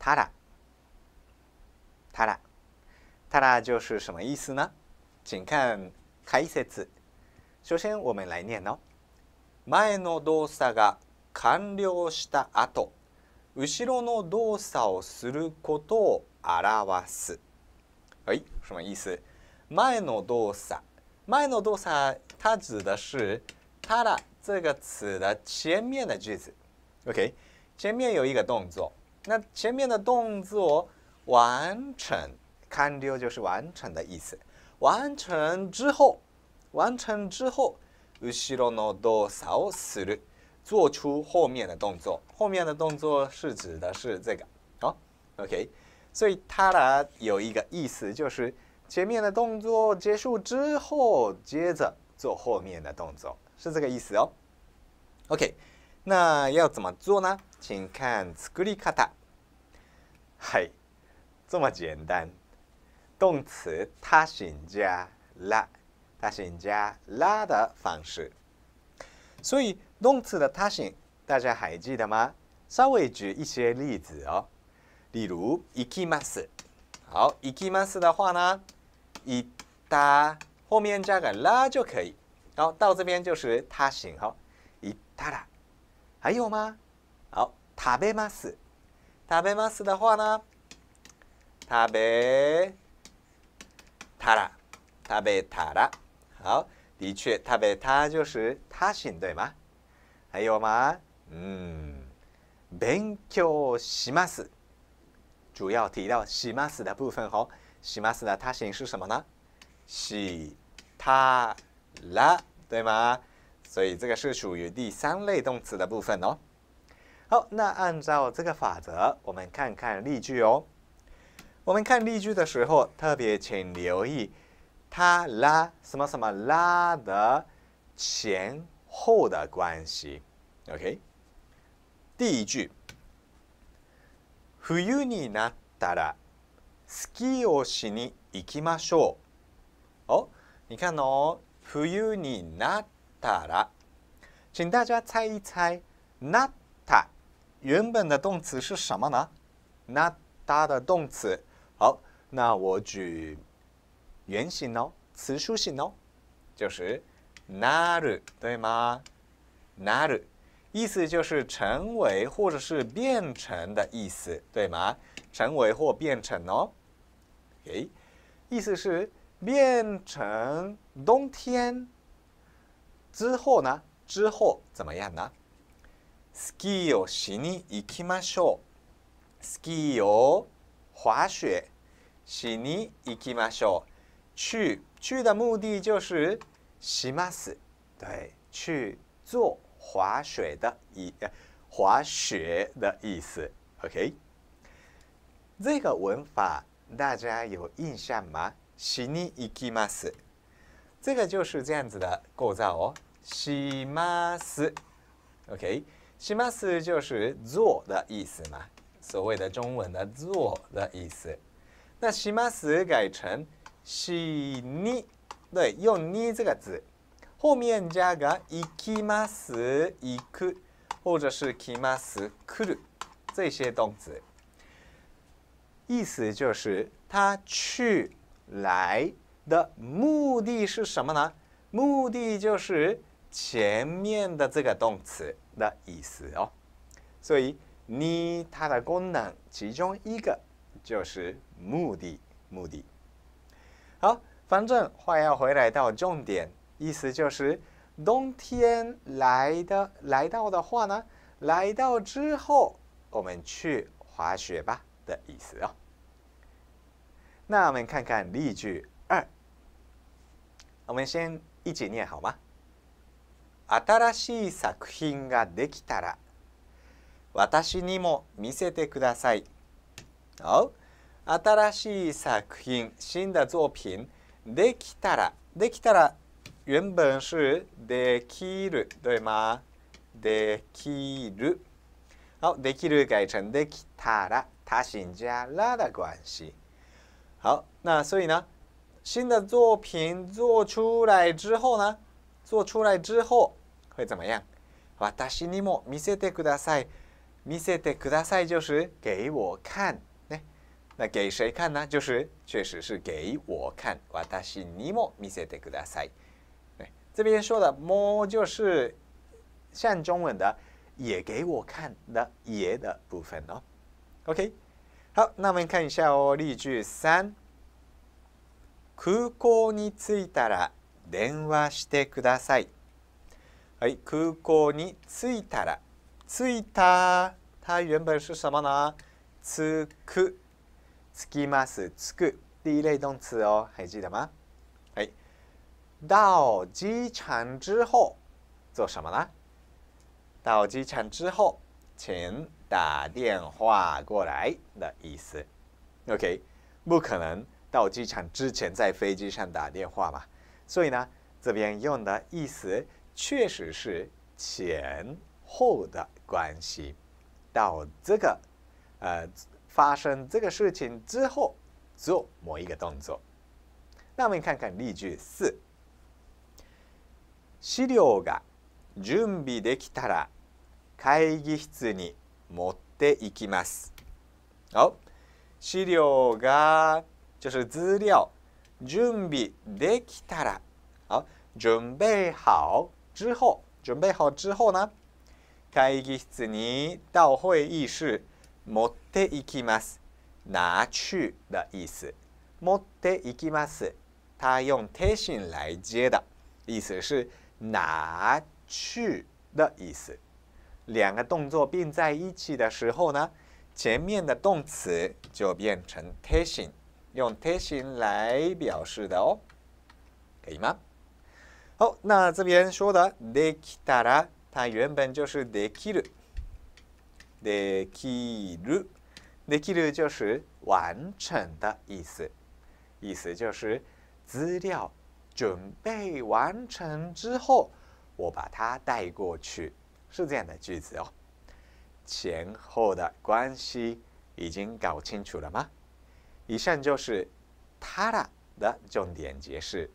たらたらたら就是什么意思呢？请看解説。首先我们来念哦。前の動作が完了した後、後ろの動作をすることを表す。哎，什么意思？前の動作，前の動作，它指的是“它”的这个词的前面的句子。OK，前面有一个动作。那前面的动作完成 k a n d 就是完成的意思。完成之后，完成之后，ushirono a 做出后面的动作。后面的动作是指的是这个，好，OK。所以它呢有一个意思，就是前面的动作结束之后，接着做后面的动作，是这个意思哦。OK。那要怎么做呢？请看作り方”。た。嗨，这么简单。动词他行加拉，他行加拉的方式。所以动词的他行”，大家还记得吗？稍微举一些例子哦。例如行きます。好，行きます的话呢，一哒”后面加个拉就可以。好，到这边就是他行”哈，一哒啦”。还有吗？好，食べます。食べます的话呢？食べたら食べたら，好，的确，食べた就是他形对吗？还有吗？嗯，勉強します。主要提到します的部分哦，します的他形是什么呢？し、た、ら，对吗？所以这个是属于第三类动词的部分哦。好，那按照这个法则，我们看看例句哦。我们看例句的时候，特别请留意它拉什么什么拉的前后的关系。OK，第一句，冬になったらスキーをしに行きましょう。哦，你看哦，冬になった。塔了，请大家猜一猜，那塔原本的动词是什么呢？那它的动词好，那我举原型哦，词书型哦，就是なる，对吗？なる意思就是成为或者是变成的意思，对吗？成为或变成哦，诶，意思是变成冬天。之后呢？之后怎么样呢？スキーをしに行きましょう。スキーを滑雪しに行きましょう。去去的目的就是します。对，去做滑雪的意滑雪的意思。OK。这个文法大家有印象吗？しに行きます。这个就是这样子的构造哦，します，OK，します就是做的意思嘛，所谓的中文的“做”的意思。那します改成しに，对，用に这个字，后面加个行きます、行く，或者是きます、来る这些动词，意思就是他去来。的目的是什么呢？目的就是前面的这个动词的意思哦。所以你它的功能其中一个就是目的，目的。好，反正话要回来到重点，意思就是冬天来的来到的话呢，来到之后我们去滑雪吧的意思哦。那我们看看例句。二，我们先一起念好吗？新しい作品ができたら私にも見せてください。好，新しい作品新的作品できたらできたら原本是できる对吗？できる。好，できる改成できたら，它请加拉的关系。好，那所以呢？新的作品做出来之后呢？做出来之后会怎么样？私にも見せてください。見せてください就是给我看。哎，那给谁看呢？就是确实是给我看。私にも見せてください。哎，这边说的も就是像中文的“也给我看”的“也”的部分哦。OK，好，那我们看一下哦，例句三。空港に着いたら電話してください。はい、空港に着いたら、着いた。它原本是什么呢？着く、着きます、着く。第一类动词哦，还记得吗？哎，到机场之后做什么呢？到机场之后，请打电话过来的意思。OK，不可能。到机场之前，在飞机上打电话嘛，所以呢，这边用的意思确实是前后的关系。到这个，呃，发生这个事情之后，做某一个动作。那我们看看例句四：資料が準備できたら、会議室に持って行きます。好，資料が就是资料，準備できたら，好，準備好之後，準備好之後呢？会議室に到オホ室持っていきます。拿去的意思，持っていきます。他用 t e i 来接的，意思是拿去的意思。两个动作并在一起的时候呢，前面的动词就变成 t e 用て形来表示的哦，可以吗？好，那这边说的できたら，它原本就是できる。できる，できる就是完成的意思，意思就是资料准备完成之后，我把它带过去，是这样的句子哦。前后的关系已经搞清楚了吗？以上就是 r a 的重点解释。